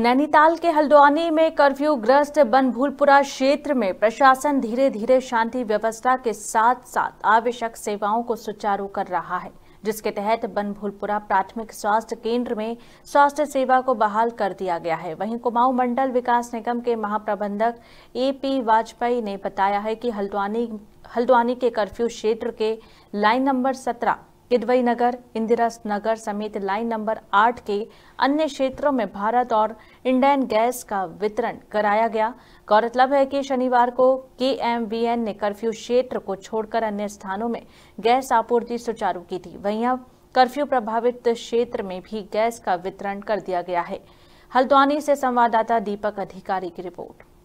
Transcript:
नैनीताल के हल्द्वानी में कर्फ्यू ग्रस्त बनभूलपुरा क्षेत्र में प्रशासन धीरे धीरे शांति व्यवस्था के साथ साथ आवश्यक सेवाओं को सुचारू कर रहा है जिसके तहत बनभूलपुरा प्राथमिक स्वास्थ्य केंद्र में स्वास्थ्य सेवा को बहाल कर दिया गया है वहीं कुमाऊं मंडल विकास निगम के महाप्रबंधक ए पी वाजपेयी ने बताया है कि हल्द्वानी हल्द्वानी के कर्फ्यू क्षेत्र के लाइन नंबर सत्रह किदवई नगर इंदिरा नगर समेत लाइन नंबर आठ के अन्य क्षेत्रों में भारत और इंडियन गैस का वितरण कराया गया गौरतलब है कि शनिवार को के ने कर्फ्यू क्षेत्र को छोड़कर अन्य स्थानों में गैस आपूर्ति सुचारू की थी वहीं अब कर्फ्यू प्रभावित क्षेत्र में भी गैस का वितरण कर दिया गया है हल्द्वानी से संवाददाता दीपक अधिकारी की रिपोर्ट